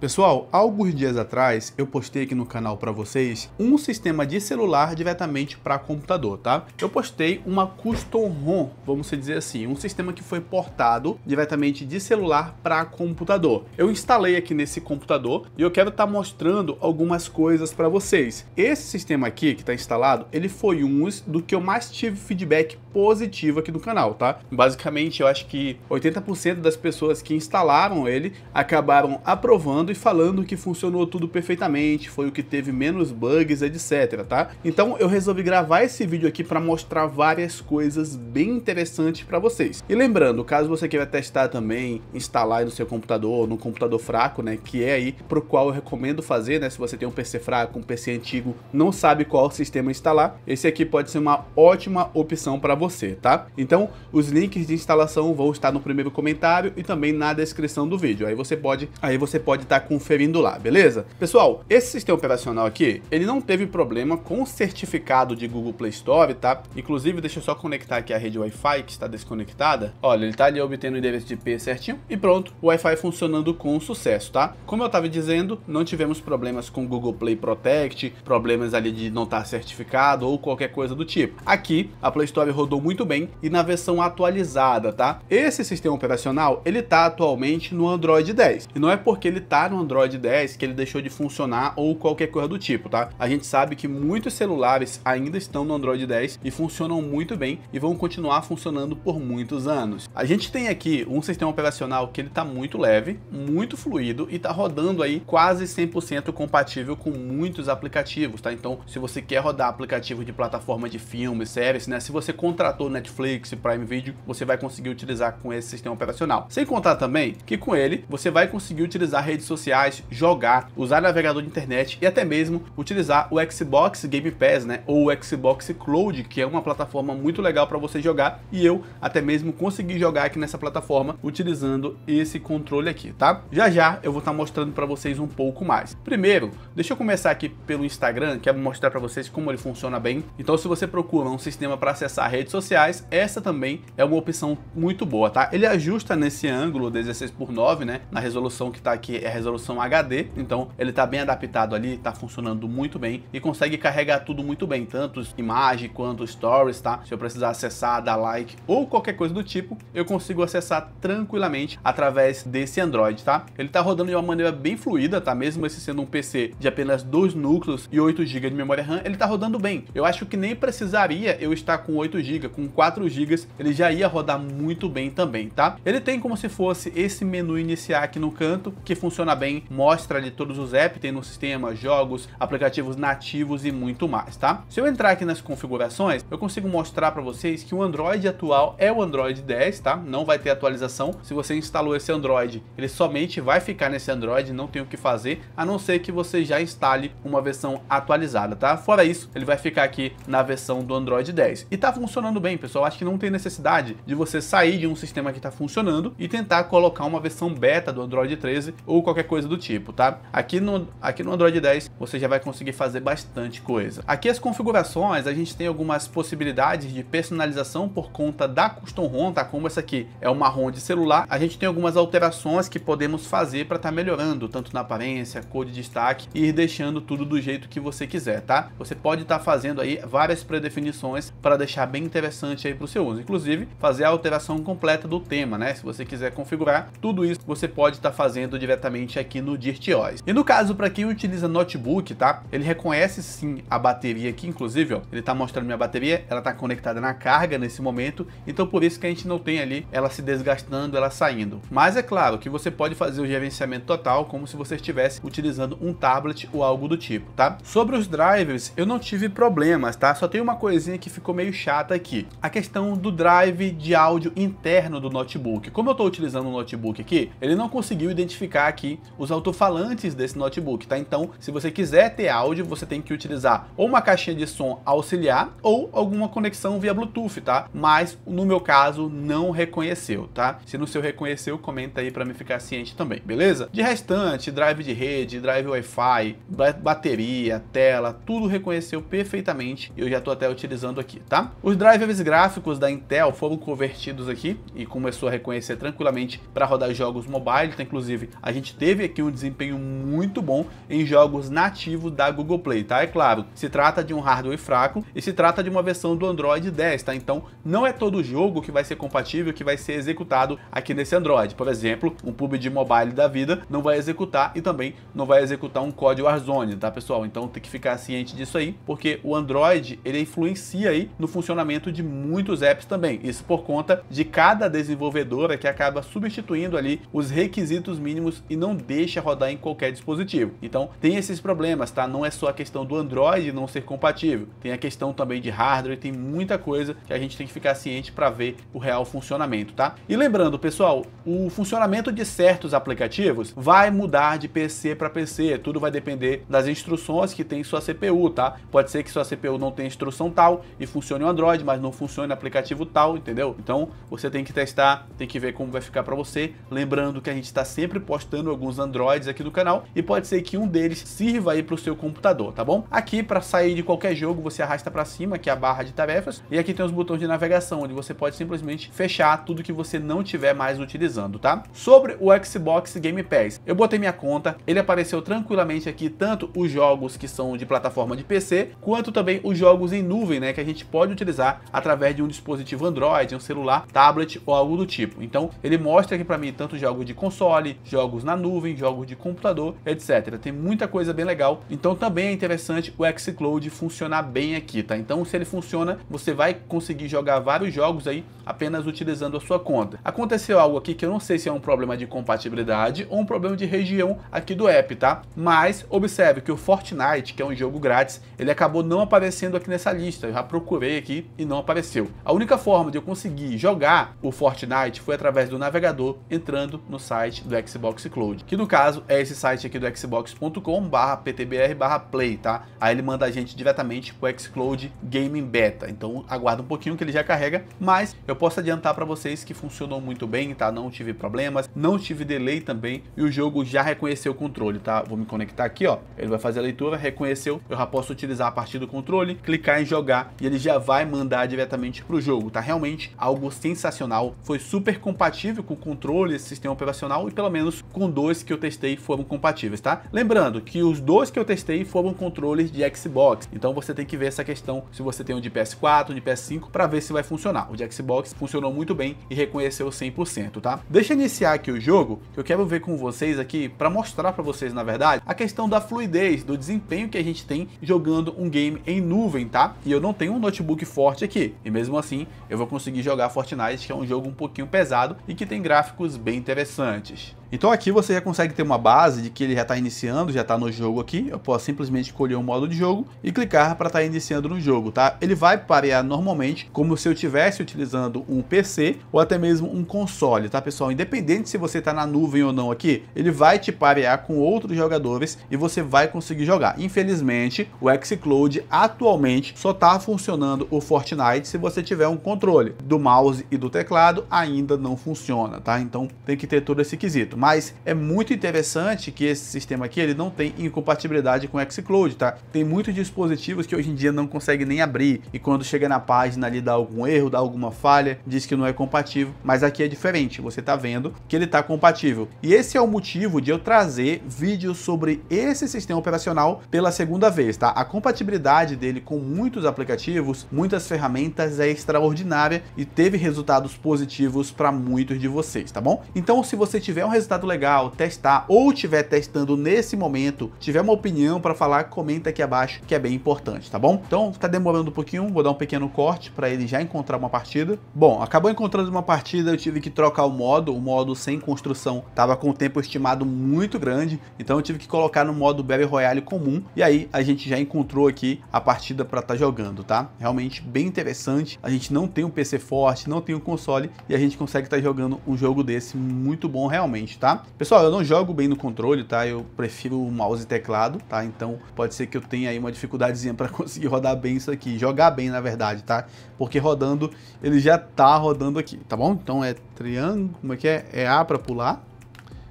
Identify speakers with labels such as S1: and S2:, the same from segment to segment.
S1: Pessoal, alguns dias atrás eu postei aqui no canal para vocês um sistema de celular diretamente para computador, tá? Eu postei uma custom ROM, vamos dizer assim, um sistema que foi portado diretamente de celular para computador. Eu instalei aqui nesse computador e eu quero estar tá mostrando algumas coisas para vocês. Esse sistema aqui que está instalado, ele foi um do que eu mais tive feedback positivo aqui no canal, tá? Basicamente, eu acho que 80% das pessoas que instalaram ele acabaram aprovando e falando que funcionou tudo perfeitamente, foi o que teve menos bugs, etc, tá? Então eu resolvi gravar esse vídeo aqui para mostrar várias coisas bem interessantes para vocês. E lembrando, caso você queira testar também, instalar no seu computador, no computador fraco, né, que é aí pro qual eu recomendo fazer, né, se você tem um PC fraco, um PC antigo, não sabe qual sistema instalar, esse aqui pode ser uma ótima opção para você, tá? Então, os links de instalação vão estar no primeiro comentário e também na descrição do vídeo. Aí você pode, aí você pode estar tá conferindo lá, beleza? Pessoal, esse sistema operacional aqui, ele não teve problema com o certificado de Google Play Store, tá? Inclusive, deixa eu só conectar aqui a rede Wi-Fi que está desconectada. Olha, ele está ali obtendo o endereço de IP certinho e pronto, o Wi-Fi funcionando com sucesso, tá? Como eu estava dizendo, não tivemos problemas com Google Play Protect, problemas ali de não estar tá certificado ou qualquer coisa do tipo. Aqui, a Play Store rodou muito bem e na versão atualizada, tá? Esse sistema operacional, ele está atualmente no Android 10. E não é porque ele está no Android 10 que ele deixou de funcionar ou qualquer coisa do tipo, tá? A gente sabe que muitos celulares ainda estão no Android 10 e funcionam muito bem e vão continuar funcionando por muitos anos. A gente tem aqui um sistema operacional que ele tá muito leve, muito fluido e tá rodando aí quase 100% compatível com muitos aplicativos, tá? Então, se você quer rodar aplicativo de plataforma de filmes, séries, né? Se você contratou Netflix, Prime Video, você vai conseguir utilizar com esse sistema operacional. Sem contar também que com ele você vai conseguir utilizar redes sociais sociais, jogar, usar navegador de internet e até mesmo utilizar o Xbox Game Pass, né, ou o Xbox Cloud, que é uma plataforma muito legal para você jogar e eu até mesmo consegui jogar aqui nessa plataforma utilizando esse controle aqui, tá? Já já eu vou estar tá mostrando para vocês um pouco mais. Primeiro, deixa eu começar aqui pelo Instagram, que é mostrar para vocês como ele funciona bem. Então se você procura um sistema para acessar redes sociais, essa também é uma opção muito boa, tá? Ele ajusta nesse ângulo 16 por 9, né? Na resolução que tá aqui é a resolução resolução HD, então ele está bem adaptado ali, está funcionando muito bem e consegue carregar tudo muito bem, tanto imagem quanto stories, tá? Se eu precisar acessar, dar like ou qualquer coisa do tipo, eu consigo acessar tranquilamente através desse Android, tá? Ele está rodando de uma maneira bem fluida, tá? Mesmo esse sendo um PC de apenas dois núcleos e 8 GB de memória RAM, ele está rodando bem. Eu acho que nem precisaria eu estar com 8 GB, com 4 GB, ele já ia rodar muito bem também, tá? Ele tem como se fosse esse menu iniciar aqui no canto, que funciona funciona bem, mostra ali todos os apps que tem no sistema, jogos, aplicativos nativos e muito mais, tá? Se eu entrar aqui nas configurações, eu consigo mostrar para vocês que o Android atual é o Android 10, tá? Não vai ter atualização. Se você instalou esse Android, ele somente vai ficar nesse Android, não tem o que fazer, a não ser que você já instale uma versão atualizada, tá? Fora isso, ele vai ficar aqui na versão do Android 10. E tá funcionando bem, pessoal. Acho que não tem necessidade de você sair de um sistema que tá funcionando e tentar colocar uma versão beta do Android 13 ou qualquer qualquer coisa do tipo, tá? Aqui no, aqui no Android 10 você já vai conseguir fazer bastante coisa. Aqui as configurações, a gente tem algumas possibilidades de personalização por conta da custom ROM, tá? Como essa aqui é uma ROM de celular, a gente tem algumas alterações que podemos fazer para estar tá melhorando, tanto na aparência, cor de destaque, e ir deixando tudo do jeito que você quiser, tá? Você pode estar tá fazendo aí várias predefinições para deixar bem interessante aí para o seu uso. Inclusive, fazer a alteração completa do tema, né? Se você quiser configurar, tudo isso você pode estar tá fazendo diretamente aqui no DirectOS. E no caso, para quem utiliza notebook, tá? Ele reconhece sim a bateria aqui, inclusive, ó, ele tá mostrando minha bateria, ela tá conectada na carga nesse momento, então por isso que a gente não tem ali ela se desgastando, ela saindo. Mas é claro que você pode fazer o gerenciamento total como se você estivesse utilizando um tablet ou algo do tipo, tá? Sobre os drivers, eu não tive problemas, tá? Só tem uma coisinha que ficou meio chata aqui. A questão do drive de áudio interno do notebook. Como eu estou utilizando o notebook aqui, ele não conseguiu identificar aqui os altofalantes desse notebook, tá? Então, se você quiser ter áudio, você tem que utilizar ou uma caixinha de som auxiliar ou alguma conexão via Bluetooth, tá? Mas no meu caso não reconheceu, tá? Se no seu reconheceu, comenta aí para me ficar ciente também, beleza? De restante, drive de rede, drive Wi-Fi, bateria, tela, tudo reconheceu perfeitamente. Eu já estou até utilizando aqui, tá? Os drivers gráficos da Intel foram convertidos aqui e começou a reconhecer tranquilamente para rodar jogos mobile, tá? Inclusive, a gente teve teve aqui um desempenho muito bom em jogos nativos da Google Play, tá? É claro, se trata de um hardware fraco e se trata de uma versão do Android 10, tá? Então não é todo jogo que vai ser compatível, que vai ser executado aqui nesse Android. Por exemplo, um PUBG Mobile da vida não vai executar e também não vai executar um código Warzone, tá pessoal? Então tem que ficar ciente disso aí, porque o Android ele influencia aí no funcionamento de muitos apps também. Isso por conta de cada desenvolvedora que acaba substituindo ali os requisitos mínimos e não deixa rodar em qualquer dispositivo. Então tem esses problemas, tá? Não é só a questão do Android não ser compatível, tem a questão também de hardware, tem muita coisa que a gente tem que ficar ciente para ver o real funcionamento, tá? E lembrando, pessoal, o funcionamento de certos aplicativos vai mudar de PC para PC, tudo vai depender das instruções que tem sua CPU, tá? Pode ser que sua CPU não tenha instrução tal e funcione o Android, mas não funcione aplicativo tal, entendeu? Então você tem que testar, tem que ver como vai ficar para você. Lembrando que a gente está sempre postando alguns alguns Androids aqui do canal e pode ser que um deles sirva aí para o seu computador, tá bom? Aqui para sair de qualquer jogo você arrasta para cima, que é a barra de tarefas, e aqui tem os botões de navegação onde você pode simplesmente fechar tudo que você não tiver mais utilizando, tá? Sobre o Xbox Game Pass, eu botei minha conta, ele apareceu tranquilamente aqui tanto os jogos que são de plataforma de PC, quanto também os jogos em nuvem, né, que a gente pode utilizar através de um dispositivo Android, um celular, tablet ou algo do tipo. Então, ele mostra aqui para mim tanto jogos de console, jogos na nuvem, nuvem, jogos de computador, etc. Tem muita coisa bem legal. Então também é interessante o Xcloud funcionar bem aqui, tá? Então se ele funciona, você vai conseguir jogar vários jogos aí apenas utilizando a sua conta. Aconteceu algo aqui que eu não sei se é um problema de compatibilidade ou um problema de região aqui do app, tá? Mas observe que o Fortnite, que é um jogo grátis, ele acabou não aparecendo aqui nessa lista. Eu já procurei aqui e não apareceu. A única forma de eu conseguir jogar o Fortnite foi através do navegador entrando no site do Xbox Cloud que no caso é esse site aqui do xbox.com/ptbr/play, tá? Aí ele manda a gente diretamente pro Xcloud Gaming Beta. Então aguarda um pouquinho que ele já carrega, mas eu posso adiantar para vocês que funcionou muito bem, tá? Não tive problemas, não tive delay também e o jogo já reconheceu o controle, tá? Vou me conectar aqui, ó. Ele vai fazer a leitura, reconheceu, eu já posso utilizar a partir do controle, clicar em jogar e ele já vai mandar diretamente pro jogo, tá? Realmente algo sensacional, foi super compatível com o controle, sistema operacional e pelo menos com dois dois que eu testei foram compatíveis, tá? Lembrando que os dois que eu testei foram controles de Xbox, então você tem que ver essa questão se você tem um de PS4, um de PS5, para ver se vai funcionar. O de Xbox funcionou muito bem e reconheceu 100%, tá? Deixa eu iniciar aqui o jogo, que eu quero ver com vocês aqui, para mostrar para vocês, na verdade, a questão da fluidez, do desempenho que a gente tem jogando um game em nuvem, tá? E eu não tenho um notebook forte aqui, e mesmo assim eu vou conseguir jogar Fortnite, que é um jogo um pouquinho pesado e que tem gráficos bem interessantes. Então aqui você já consegue ter uma base de que ele já está iniciando, já está no jogo aqui. Eu posso simplesmente escolher um modo de jogo e clicar para estar tá iniciando no jogo, tá? Ele vai parear normalmente como se eu estivesse utilizando um PC ou até mesmo um console, tá pessoal? Independente se você está na nuvem ou não aqui, ele vai te parear com outros jogadores e você vai conseguir jogar. Infelizmente, o xCloud atualmente só está funcionando o Fortnite se você tiver um controle do mouse e do teclado ainda não funciona, tá? Então tem que ter todo esse quesito. Mas é muito interessante que esse sistema aqui ele não tem incompatibilidade com o xCloud, tá? Tem muitos dispositivos que hoje em dia não consegue nem abrir e quando chega na página ali dá algum erro, dá alguma falha, diz que não é compatível, mas aqui é diferente, você tá vendo que ele tá compatível. E esse é o motivo de eu trazer vídeos sobre esse sistema operacional pela segunda vez, tá? A compatibilidade dele com muitos aplicativos, muitas ferramentas é extraordinária e teve resultados positivos para muitos de vocês, tá bom? Então, se você tiver um resultado resultado legal, testar ou estiver testando nesse momento, tiver uma opinião para falar, comenta aqui abaixo que é bem importante, tá bom? Então tá demorando um pouquinho, vou dar um pequeno corte para ele já encontrar uma partida. Bom, acabou encontrando uma partida, eu tive que trocar o modo, o modo sem construção tava com o tempo estimado muito grande, então eu tive que colocar no modo Battle Royale comum e aí a gente já encontrou aqui a partida para estar tá jogando, tá? Realmente bem interessante, a gente não tem um PC forte, não tem um console e a gente consegue estar tá jogando um jogo desse muito bom realmente tá? Pessoal, eu não jogo bem no controle, tá? Eu prefiro o mouse e teclado, tá? Então pode ser que eu tenha aí uma dificuldadezinha para conseguir rodar bem isso aqui, jogar bem na verdade, tá? Porque rodando, ele já tá rodando aqui, tá bom? Então é triângulo, como é que é? É A para pular.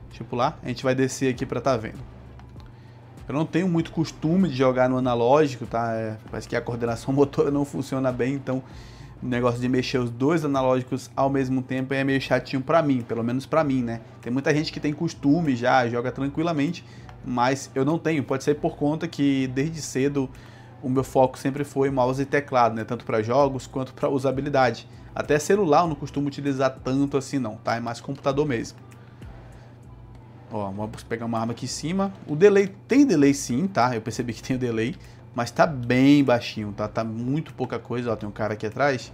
S1: Deixa eu pular. A gente vai descer aqui para tá vendo. Eu não tenho muito costume de jogar no analógico, tá? É, parece que a coordenação motora não funciona bem, então o negócio de mexer os dois analógicos ao mesmo tempo é meio chatinho para mim, pelo menos para mim, né? Tem muita gente que tem costume já, joga tranquilamente, mas eu não tenho. Pode ser por conta que desde cedo o meu foco sempre foi mouse e teclado, né? Tanto para jogos quanto para usabilidade. Até celular eu não costumo utilizar tanto assim não, tá? É mais computador mesmo. Ó, vamos pegar uma arma aqui em cima. O delay tem delay sim, tá? Eu percebi que tem o delay, mas tá bem baixinho, tá? Tá muito pouca coisa, ó, tem um cara aqui atrás.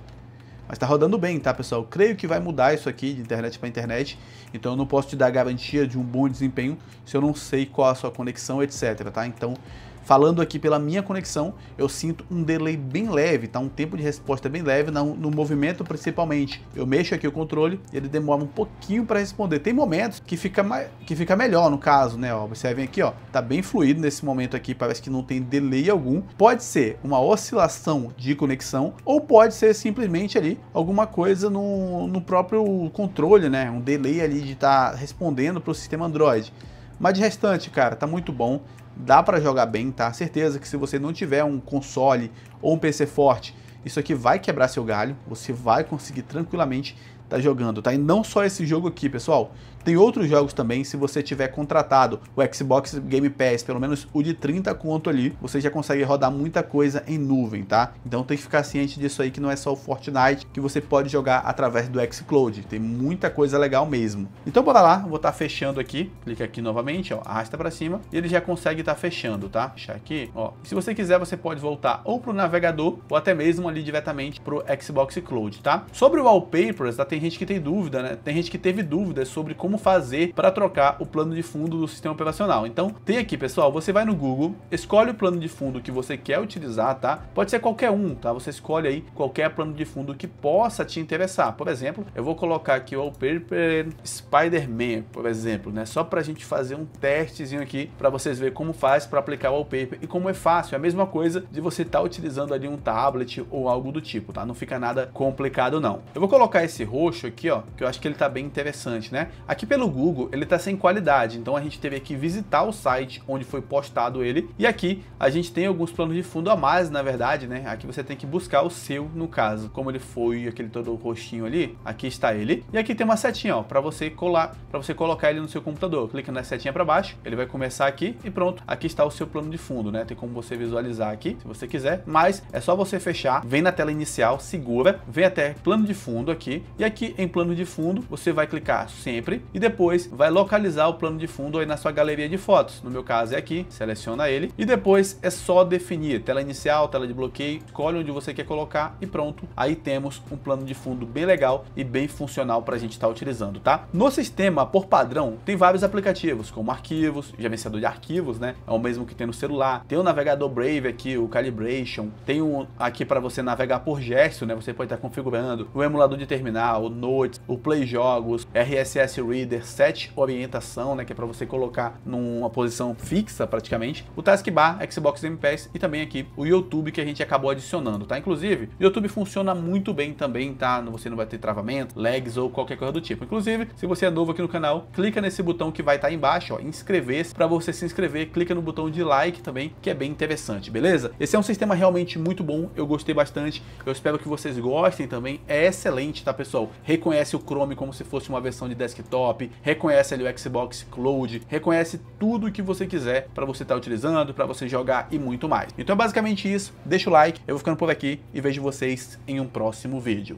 S1: Mas tá rodando bem, tá, pessoal? Eu creio que vai mudar isso aqui de internet para internet, então eu não posso te dar garantia de um bom desempenho se eu não sei qual a sua conexão, etc, tá? Então, Falando aqui pela minha conexão, eu sinto um delay bem leve, tá? Um tempo de resposta bem leve no, no movimento principalmente. Eu mexo aqui o controle, ele demora um pouquinho para responder. Tem momentos que fica que fica melhor no caso, né? Ó, observem aqui, ó, tá bem fluido nesse momento aqui, parece que não tem delay algum. Pode ser uma oscilação de conexão ou pode ser simplesmente ali alguma coisa no, no próprio controle, né? Um delay ali de estar tá respondendo para o sistema Android. Mas de restante, cara, tá muito bom. Dá para jogar bem, tá? Certeza que se você não tiver um console ou um PC forte, isso aqui vai quebrar seu galho. Você vai conseguir tranquilamente tá jogando, tá? E não só esse jogo aqui, pessoal. Tem outros jogos também, se você tiver contratado o Xbox Game Pass, pelo menos o de 30 conto ali, você já consegue rodar muita coisa em nuvem, tá? Então tem que ficar ciente disso aí que não é só o Fortnite que você pode jogar através do xCloud. Tem muita coisa legal mesmo. Então bora lá, vou estar tá fechando aqui. Clica aqui novamente, ó, arrasta para cima e ele já consegue estar tá fechando, tá? Deixar aqui, ó. Se você quiser, você pode voltar ou pro navegador ou até mesmo ali diretamente pro Xbox Cloud, tá? Sobre o Wallpapers, tá? Tem gente que tem dúvida, né? Tem gente que teve dúvidas sobre como como fazer para trocar o plano de fundo do sistema operacional. Então, tem aqui, pessoal, você vai no Google, escolhe o plano de fundo que você quer utilizar, tá? Pode ser qualquer um, tá? Você escolhe aí qualquer plano de fundo que possa te interessar. Por exemplo, eu vou colocar aqui o wallpaper Spider-Man, por exemplo, né? Só para a gente fazer um testezinho aqui para vocês verem como faz para aplicar o wallpaper e como é fácil. É a mesma coisa de você estar tá utilizando ali um tablet ou algo do tipo, tá? Não fica nada complicado não. Eu vou colocar esse roxo aqui, ó, que eu acho que ele tá bem interessante, né? Aqui pelo Google ele está sem qualidade, então a gente teve que visitar o site onde foi postado ele, e aqui a gente tem alguns planos de fundo a mais, na verdade, né? Aqui você tem que buscar o seu, no caso, como ele foi aquele todo roxinho ali, aqui está ele, e aqui tem uma setinha, ó, para você colar, para você colocar ele no seu computador. Clica na setinha para baixo, ele vai começar aqui e pronto, aqui está o seu plano de fundo, né? Tem como você visualizar aqui, se você quiser, mas é só você fechar, vem na tela inicial, segura, vem até plano de fundo aqui, e aqui em plano de fundo, você vai clicar sempre e depois vai localizar o plano de fundo aí na sua galeria de fotos. No meu caso é aqui, seleciona ele e depois é só definir tela inicial, tela de bloqueio, escolhe onde você quer colocar e pronto. Aí temos um plano de fundo bem legal e bem funcional para a gente estar tá utilizando, tá? No sistema, por padrão, tem vários aplicativos, como arquivos, gerenciador de arquivos, né? É o mesmo que tem no celular. Tem o navegador Brave aqui, o Calibration. Tem um aqui para você navegar por gesto, né? Você pode estar tá configurando o emulador de terminal, o Notes, o Play Jogos, RSS Reader líder, set orientação, né, que é para você colocar numa posição fixa praticamente, o taskbar, Xbox Game Pass e também aqui o YouTube que a gente acabou adicionando, tá? Inclusive, o YouTube funciona muito bem também, tá? Você não vai ter travamento, lags ou qualquer coisa do tipo. Inclusive, se você é novo aqui no canal, clica nesse botão que vai estar tá embaixo, ó, inscrever-se. Para você se inscrever, clica no botão de like também, que é bem interessante, beleza? Esse é um sistema realmente muito bom, eu gostei bastante. Eu espero que vocês gostem também. É excelente, tá, pessoal? Reconhece o Chrome como se fosse uma versão de desktop reconhece ali o Xbox Cloud, reconhece tudo que você quiser para você estar tá utilizando, para você jogar e muito mais. Então é basicamente isso, deixa o like, eu vou ficando por aqui e vejo vocês em um próximo vídeo.